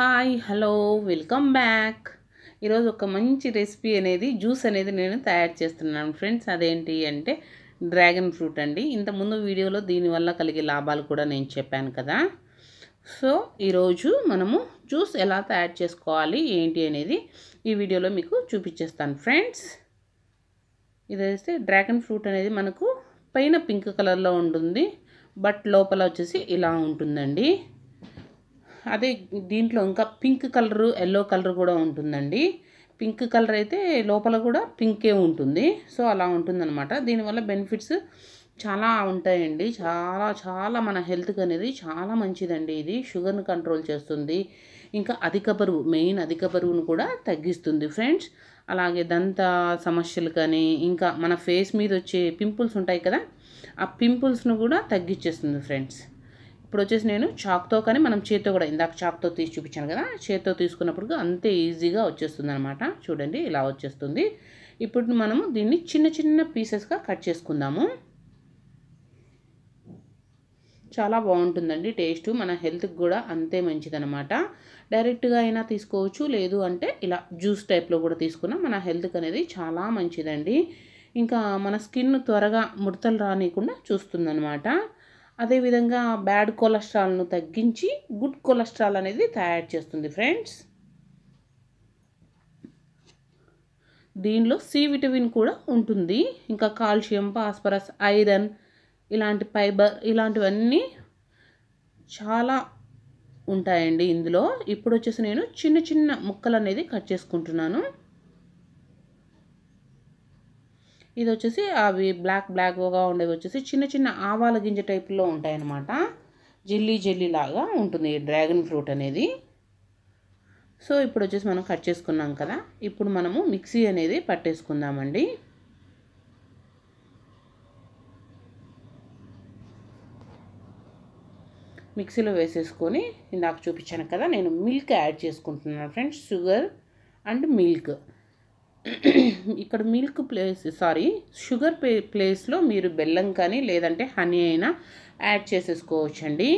hi hello welcome back ఈరోజు ఒక మంచి రెసిపీ అనేది జ్యూస్ అనేది నేను తయారు చేస్తున్నాను ఫ్రెండ్స్ అదేంటి అంటే డ్రాగన్ ఫ్రూట్ అండి ఇంతకుముందు వీడియోలో దీనివల్ల కలిగే లాభాలు కూడా నేను చెప్పాను కదా సో ఈరోజు మనము జ్యూస్ ఎలా తయారు చేసుకోవాలి ఏంటి అనేది ఈ వీడియోలో మీకు చూపించేస్తాను ఫ్రెండ్స్ ఇదైతే డ్రాగన్ ఫ్రూట్ అనేది మనకు పైన పింక్ కలర్లో ఉంటుంది బట్ లోపల వచ్చేసి ఇలా ఉంటుందండి అదే దీంట్లో ఇంకా పింక్ కలరు ఎల్లో కలర్ కూడా ఉంటుందండి పింక్ కలర్ అయితే లోపల కూడా పింకే ఉంటుంది సో అలా ఉంటుందన్నమాట దీనివల్ల బెనిఫిట్స్ చాలా ఉంటాయండి చాలా చాలా మన హెల్త్కి అనేది చాలా మంచిదండి ఇది షుగర్ని కంట్రోల్ చేస్తుంది ఇంకా అధిక బరువు మెయిన్ అధిక బరువును కూడా తగ్గిస్తుంది ఫ్రెండ్స్ అలాగే దంత సమస్యలు కానీ ఇంకా మన ఫేస్ మీద వచ్చే పింపుల్స్ ఉంటాయి కదా ఆ పింపుల్స్ను కూడా తగ్గించేస్తుంది ఫ్రెండ్స్ ఇప్పుడు వచ్చేసి నేను చాక్తో కానీ మనం చేత్తో కూడా ఇందాక చాక్తో తీసి చూపించాను కదా చేత్తో తీసుకున్నప్పుడు అంతే ఈజీగా వచ్చేస్తుంది అనమాట చూడండి ఇలా వచ్చేస్తుంది ఇప్పుడు మనము దీన్ని చిన్న చిన్న పీసెస్గా కట్ చేసుకుందాము చాలా బాగుంటుందండి టేస్ట్ మన హెల్త్కి కూడా అంతే మంచిదనమాట డైరెక్ట్గా అయినా తీసుకోవచ్చు లేదు అంటే ఇలా జ్యూస్ టైప్లో కూడా తీసుకున్నా మన హెల్త్కి అనేది చాలా మంచిదండి ఇంకా మన స్కిన్ త్వరగా ముడతలు రానియకుండా చూస్తుందనమాట అదేవిధంగా బ్యాడ్ కొలెస్ట్రాల్ను తగ్గించి గుడ్ కొలెస్ట్రాల్ అనేది తయారు చేస్తుంది ఫ్రెండ్స్ దీనిలో సి విటమిన్ కూడా ఉంటుంది ఇంకా కాల్షియం ఫాస్ఫరస్ ఐరన్ ఇలాంటి ఫైబర్ ఇలాంటివన్నీ చాలా ఉంటాయండి ఇందులో ఇప్పుడు వచ్చేసి నేను చిన్న చిన్న ముక్కలు అనేది కట్ చేసుకుంటున్నాను ఇది వచ్చేసి అవి బ్లాక్ బ్లాక్గా ఉండేవి వచ్చేసి చిన్న చిన్న ఆవాల గింజ టైప్లో ఉంటాయన్నమాట జెల్లీ జెల్లీ లాగా ఉంటుంది డ్రాగన్ ఫ్రూట్ అనేది సో ఇప్పుడు వచ్చేసి మనం కట్ చేసుకున్నాం కదా ఇప్పుడు మనము మిక్సీ అనేది పట్టేసుకుందామండి మిక్సీలో వేసేసుకొని ఇందాక చూపించాను కదా నేను మిల్క్ యాడ్ చేసుకుంటున్నాను ఫ్రెండ్స్ షుగర్ అండ్ మిల్క్ ఇక్కడ milk place sorry sugar play ప్లేస్లో మీరు బెల్లం కానీ లేదంటే హనీ అయినా యాడ్ చేసేసుకోవచ్చండి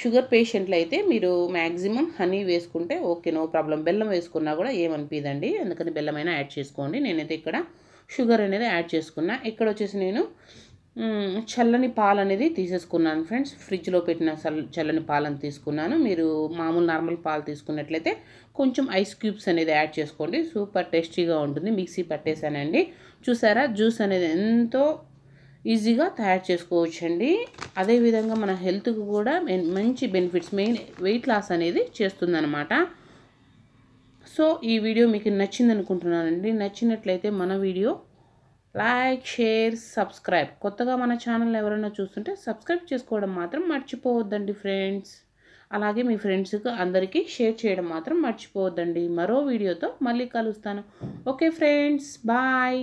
షుగర్ పేషెంట్లు అయితే మీరు మ్యాక్సిమం హనీ వేసుకుంటే ఓకే నో ప్రాబ్లం బెల్లం వేసుకున్నా కూడా ఏమనిపిదండి అందుకని బెల్లమైనా యాడ్ చేసుకోండి నేనైతే ఇక్కడ షుగర్ అనేది యాడ్ చేసుకున్నా ఇక్కడ వచ్చేసి నేను చల్లని పాలు అనేది తీసేసుకున్నాను ఫ్రెండ్స్ ఫ్రిడ్జ్లో పెట్టిన చల్లని పాలను తీసుకున్నాను మీరు మామూలు నార్మల్ పాలు తీసుకున్నట్లయితే కొంచెం ఐస్ క్యూబ్స్ అనేది యాడ్ చేసుకోండి సూపర్ టేస్టీగా ఉంటుంది మిక్సీ పట్టేశానండి చూసారా జ్యూస్ అనేది ఎంతో ఈజీగా తయారు చేసుకోవచ్చండి అదేవిధంగా మన హెల్త్కి కూడా మంచి బెనిఫిట్స్ మెయిన్ వెయిట్ లాస్ అనేది చేస్తుందన్నమాట సో ఈ వీడియో మీకు నచ్చింది అనుకుంటున్నానండి నచ్చినట్లయితే మన వీడియో లైక్ షేర్ సబ్స్క్రైబ్ కొత్తగా మన ఛానల్ ఎవరైనా చూస్తుంటే సబ్స్క్రైబ్ చేసుకోవడం మాత్రం మర్చిపోవద్దండి ఫ్రెండ్స్ అలాగే మీ ఫ్రెండ్స్కి అందరికీ షేర్ చేయడం మాత్రం మర్చిపోవద్దండి మరో వీడియోతో మళ్ళీ కలుస్తాను ఓకే ఫ్రెండ్స్ బాయ్